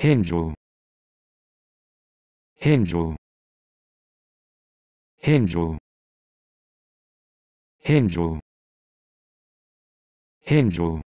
返上返上返上返上返上